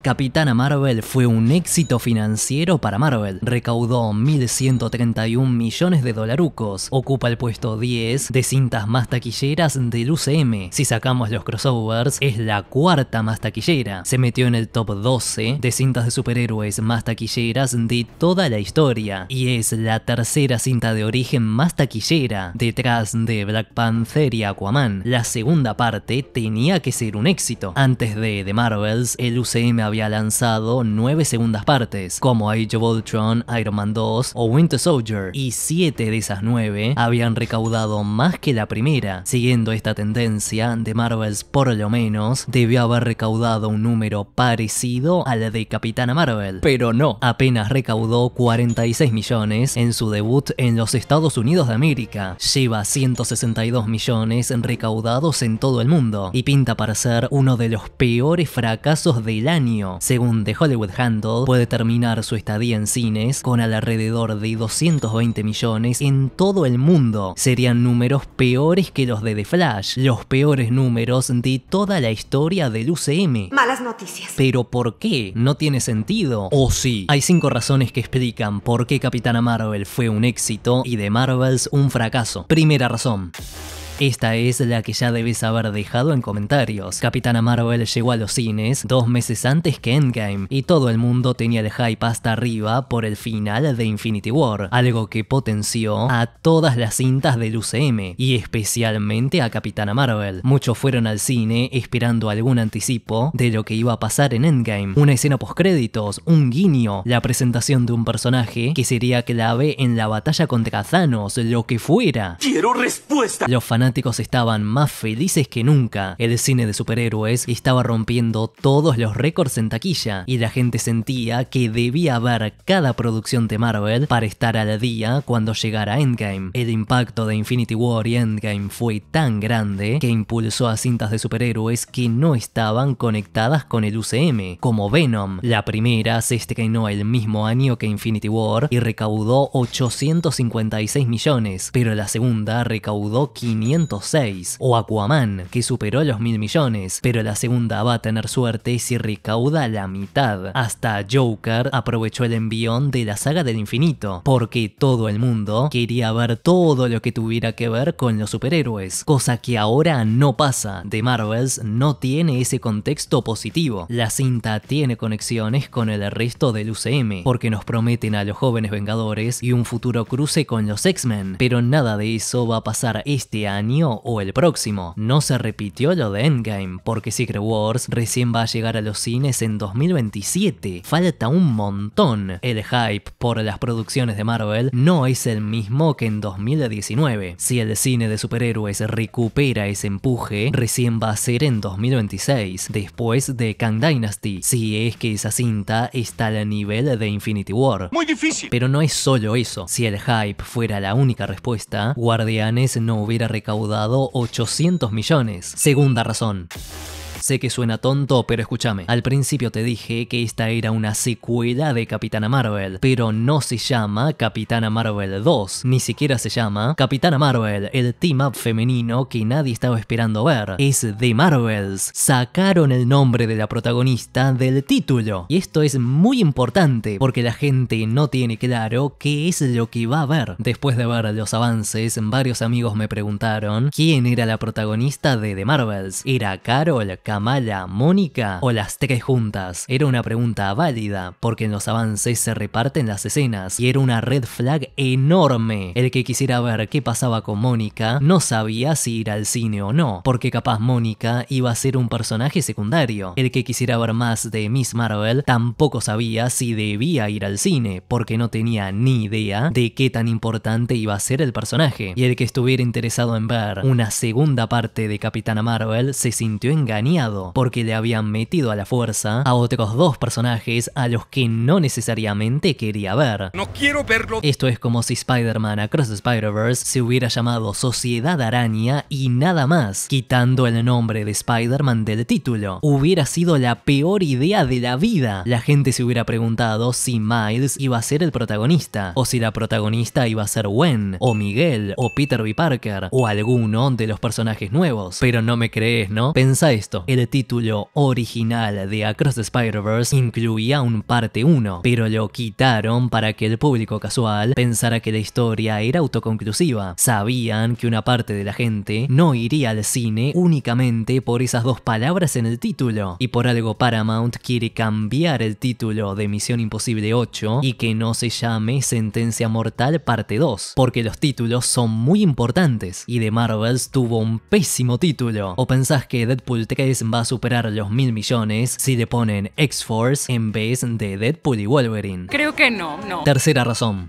Capitana Marvel fue un éxito financiero para Marvel. Recaudó 1.131 millones de dolarucos. Ocupa el puesto 10 de cintas más taquilleras del UCM. Si sacamos los crossovers, es la cuarta más taquillera. Se metió en el top 12 de cintas de superhéroes más taquilleras de toda la historia. Y es la tercera cinta de origen más taquillera, detrás de Black Panther y Aquaman. La segunda parte tenía que ser un éxito. Antes de The Marvels, el UCM había lanzado nueve segundas partes, como Age of Ultron, Iron Man 2 o Winter Soldier, y siete de esas nueve habían recaudado más que la primera. Siguiendo esta tendencia, de Marvels por lo menos debió haber recaudado un número parecido al de Capitana Marvel, pero no, apenas recaudó 46 millones en su debut en los Estados Unidos de América. Lleva 162 millones recaudados en todo el mundo y pinta para ser uno de los peores fracasos del año según The Hollywood Handle, puede terminar su estadía en cines con alrededor de 220 millones en todo el mundo. Serían números peores que los de The Flash, los peores números de toda la historia del UCM. Malas noticias. Pero ¿por qué? No tiene sentido. O sí, hay cinco razones que explican por qué Capitana Marvel fue un éxito y The Marvels un fracaso. Primera razón. Esta es la que ya debes haber dejado en comentarios. Capitana Marvel llegó a los cines dos meses antes que Endgame y todo el mundo tenía el hype hasta arriba por el final de Infinity War, algo que potenció a todas las cintas del UCM y especialmente a Capitana Marvel. Muchos fueron al cine esperando algún anticipo de lo que iba a pasar en Endgame, una escena post-créditos, un guiño, la presentación de un personaje que sería clave en la batalla contra Thanos, lo que fuera. Quiero respuesta. Los estaban más felices que nunca. El cine de superhéroes estaba rompiendo todos los récords en taquilla y la gente sentía que debía ver cada producción de Marvel para estar al día cuando llegara Endgame. El impacto de Infinity War y Endgame fue tan grande que impulsó a cintas de superhéroes que no estaban conectadas con el UCM, como Venom. La primera se estrenó el mismo año que Infinity War y recaudó 856 millones, pero la segunda recaudó 500 o Aquaman, que superó los mil millones, pero la segunda va a tener suerte si recauda la mitad. Hasta Joker aprovechó el envión de la saga del infinito, porque todo el mundo quería ver todo lo que tuviera que ver con los superhéroes, cosa que ahora no pasa. The Marvels no tiene ese contexto positivo. La cinta tiene conexiones con el resto del UCM, porque nos prometen a los jóvenes Vengadores y un futuro cruce con los X-Men, pero nada de eso va a pasar este año o el próximo. No se repitió lo de Endgame, porque Secret Wars recién va a llegar a los cines en 2027. Falta un montón. El hype por las producciones de Marvel no es el mismo que en 2019. Si el cine de superhéroes recupera ese empuje, recién va a ser en 2026, después de Kang Dynasty, si es que esa cinta está al nivel de Infinity War. Muy difícil. Pero no es solo eso. Si el hype fuera la única respuesta, Guardianes no hubiera recaudado 800 millones. Segunda razón. Sé que suena tonto, pero escúchame. Al principio te dije que esta era una secuela de Capitana Marvel, pero no se llama Capitana Marvel 2, ni siquiera se llama Capitana Marvel, el team up femenino que nadie estaba esperando ver. Es The Marvels. Sacaron el nombre de la protagonista del título. Y esto es muy importante porque la gente no tiene claro qué es lo que va a ver. Después de ver los avances, varios amigos me preguntaron quién era la protagonista de The Marvels. ¿Era Carol Cam mala, Mónica o las tres juntas? Era una pregunta válida, porque en los avances se reparten las escenas y era una red flag enorme. El que quisiera ver qué pasaba con Mónica no sabía si ir al cine o no, porque capaz Mónica iba a ser un personaje secundario. El que quisiera ver más de Miss Marvel tampoco sabía si debía ir al cine, porque no tenía ni idea de qué tan importante iba a ser el personaje. Y el que estuviera interesado en ver una segunda parte de Capitana Marvel se sintió engañado porque le habían metido a la fuerza a otros dos personajes a los que no necesariamente quería ver. No quiero verlo. Esto es como si Spider-Man Across the Spider-Verse se hubiera llamado Sociedad Araña y nada más, quitando el nombre de Spider-Man del título. Hubiera sido la peor idea de la vida. La gente se hubiera preguntado si Miles iba a ser el protagonista, o si la protagonista iba a ser Gwen, o Miguel, o Peter B. Parker, o alguno de los personajes nuevos. Pero no me crees, ¿no? Pensa esto. El título original de Across the Spider-Verse incluía un parte 1, pero lo quitaron para que el público casual pensara que la historia era autoconclusiva. Sabían que una parte de la gente no iría al cine únicamente por esas dos palabras en el título, y por algo Paramount quiere cambiar el título de Misión Imposible 8 y que no se llame Sentencia Mortal Parte 2, porque los títulos son muy importantes, y The Marvels tuvo un pésimo título. ¿O pensás que Deadpool 3 va a superar los mil millones si le ponen X-Force en vez de Deadpool y Wolverine. Creo que no, no. Tercera razón.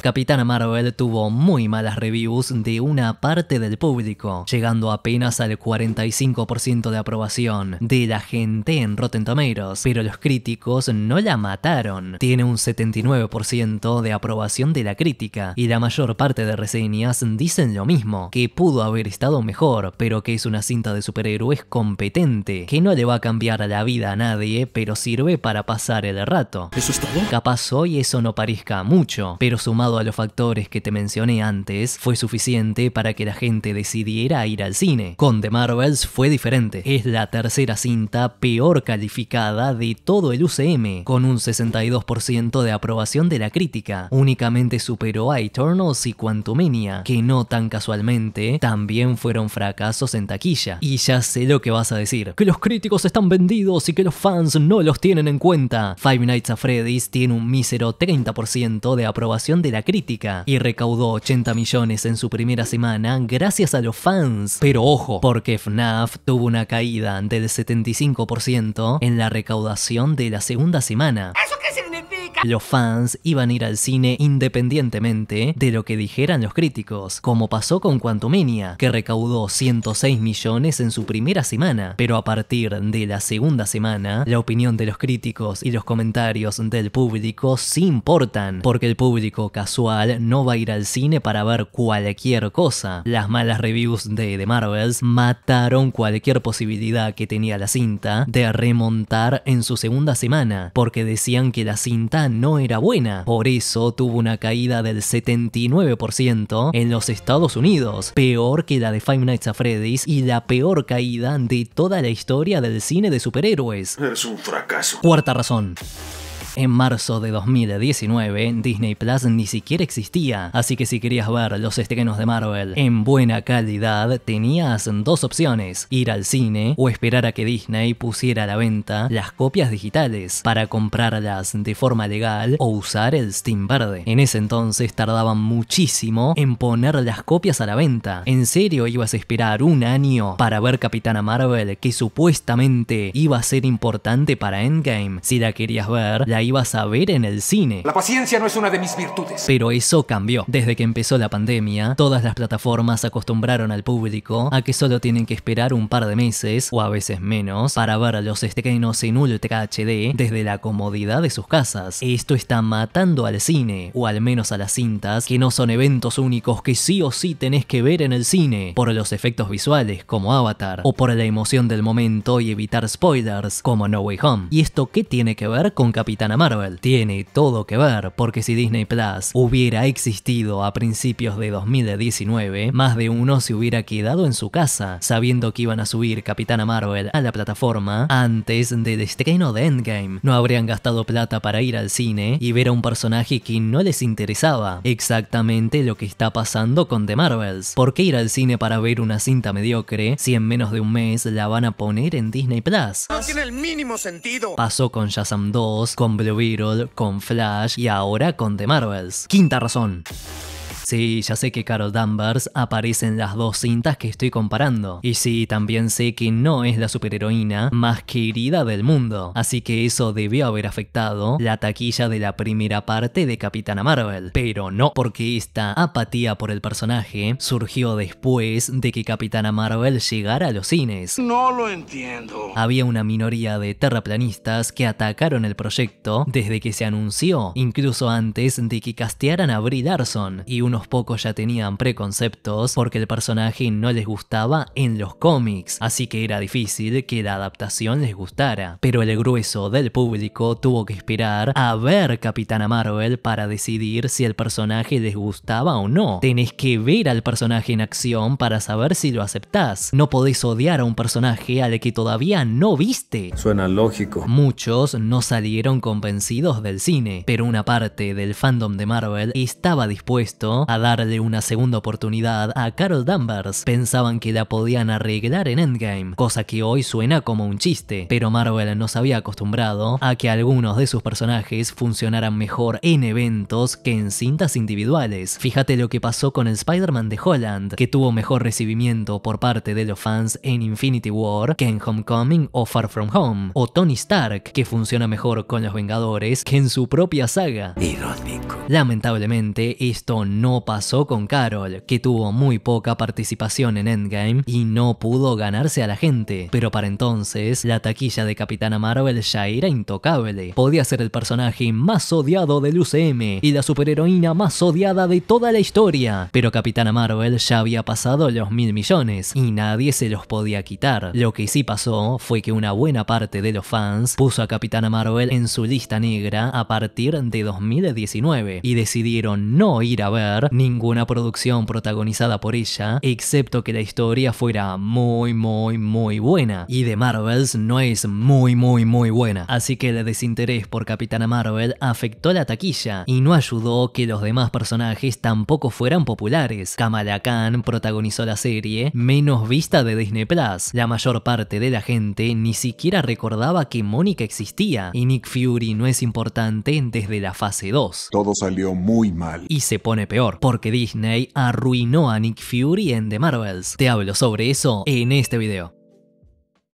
Capitana Marvel tuvo muy malas reviews de una parte del público, llegando apenas al 45% de aprobación de la gente en Rotten Tomatoes, pero los críticos no la mataron. Tiene un 79% de aprobación de la crítica y la mayor parte de reseñas dicen lo mismo, que pudo haber estado mejor, pero que es una cinta de superhéroes competente, que no le va a cambiar la vida a nadie, pero sirve para pasar el rato. ¿Eso es todo? Capaz hoy eso no parezca mucho, pero sumado a los factores que te mencioné antes, fue suficiente para que la gente decidiera ir al cine. Con The Marvels fue diferente. Es la tercera cinta peor calificada de todo el UCM, con un 62% de aprobación de la crítica. Únicamente superó a Eternals y Quantumania, que no tan casualmente también fueron fracasos en taquilla. Y ya sé lo que vas a decir. Que los críticos están vendidos y que los fans no los tienen en cuenta. Five Nights at Freddy's tiene un mísero 30% de aprobación de la crítica y recaudó 80 millones en su primera semana gracias a los fans. Pero ojo, porque FNAF tuvo una caída del 75% en la recaudación de la segunda semana. ¿Eso los fans iban a ir al cine independientemente de lo que dijeran los críticos, como pasó con Quantumania, que recaudó 106 millones en su primera semana, pero a partir de la segunda semana, la opinión de los críticos y los comentarios del público sí importan, porque el público casual no va a ir al cine para ver cualquier cosa. Las malas reviews de The Marvels mataron cualquier posibilidad que tenía la cinta de remontar en su segunda semana, porque decían que la cinta no era buena. Por eso tuvo una caída del 79% en los Estados Unidos, peor que la de Five Nights at Freddy's y la peor caída de toda la historia del cine de superhéroes. Es un fracaso. Cuarta razón en marzo de 2019, Disney Plus ni siquiera existía, así que si querías ver los estrenos de Marvel en buena calidad, tenías dos opciones, ir al cine o esperar a que Disney pusiera a la venta las copias digitales para comprarlas de forma legal o usar el Steam Verde. En ese entonces tardaban muchísimo en poner las copias a la venta. ¿En serio ibas a esperar un año para ver Capitana Marvel que supuestamente iba a ser importante para Endgame? Si la querías ver, la ibas a ver en el cine. La paciencia no es una de mis virtudes. Pero eso cambió. Desde que empezó la pandemia, todas las plataformas acostumbraron al público a que solo tienen que esperar un par de meses, o a veces menos, para ver a los estrenos en Ultra HD desde la comodidad de sus casas. Esto está matando al cine, o al menos a las cintas, que no son eventos únicos que sí o sí tenés que ver en el cine, por los efectos visuales, como Avatar, o por la emoción del momento y evitar spoilers, como No Way Home. ¿Y esto qué tiene que ver con Capitán Marvel tiene todo que ver, porque si Disney Plus hubiera existido a principios de 2019, más de uno se hubiera quedado en su casa, sabiendo que iban a subir Capitana Marvel a la plataforma antes del estreno de Endgame. No habrían gastado plata para ir al cine y ver a un personaje que no les interesaba. Exactamente lo que está pasando con The Marvels. ¿Por qué ir al cine para ver una cinta mediocre si en menos de un mes la van a poner en Disney Plus? No tiene el mínimo sentido. Pasó con Shazam 2, con Blue con Flash y ahora con The Marvels. Quinta razón. Sí, ya sé que Carol Danvers aparece en las dos cintas que estoy comparando. Y sí, también sé que no es la superheroína más querida del mundo. Así que eso debió haber afectado la taquilla de la primera parte de Capitana Marvel. Pero no, porque esta apatía por el personaje surgió después de que Capitana Marvel llegara a los cines. No lo entiendo. Había una minoría de terraplanistas que atacaron el proyecto desde que se anunció, incluso antes de que castearan a Brie Larson y unos pocos ya tenían preconceptos porque el personaje no les gustaba en los cómics, así que era difícil que la adaptación les gustara. Pero el grueso del público tuvo que esperar a ver Capitana Marvel para decidir si el personaje les gustaba o no. Tenés que ver al personaje en acción para saber si lo aceptás. No podés odiar a un personaje al que todavía no viste. Suena lógico. Muchos no salieron convencidos del cine, pero una parte del fandom de Marvel estaba dispuesto a darle una segunda oportunidad a Carol Danvers. Pensaban que la podían arreglar en Endgame, cosa que hoy suena como un chiste, pero Marvel se había acostumbrado a que algunos de sus personajes funcionaran mejor en eventos que en cintas individuales. Fíjate lo que pasó con el Spider-Man de Holland, que tuvo mejor recibimiento por parte de los fans en Infinity War que en Homecoming o Far From Home, o Tony Stark, que funciona mejor con los Vengadores que en su propia saga. Lamentablemente, esto no pasó con Carol, que tuvo muy poca participación en Endgame y no pudo ganarse a la gente, pero para entonces, la taquilla de Capitana Marvel ya era intocable. Podía ser el personaje más odiado del UCM y la superheroína más odiada de toda la historia, pero Capitana Marvel ya había pasado los mil millones y nadie se los podía quitar. Lo que sí pasó fue que una buena parte de los fans puso a Capitana Marvel en su lista negra a partir de 2019 y decidieron no ir a ver ninguna producción protagonizada por ella, excepto que la historia fuera muy, muy, muy buena. Y de Marvels no es muy, muy, muy buena. Así que el desinterés por Capitana Marvel afectó la taquilla y no ayudó que los demás personajes tampoco fueran populares. Kamala Khan protagonizó la serie, menos vista de Disney Plus. La mayor parte de la gente ni siquiera recordaba que Mónica existía y Nick Fury no es importante desde la fase 2. Todos muy mal. Y se pone peor, porque Disney arruinó a Nick Fury en The Marvels. Te hablo sobre eso en este video.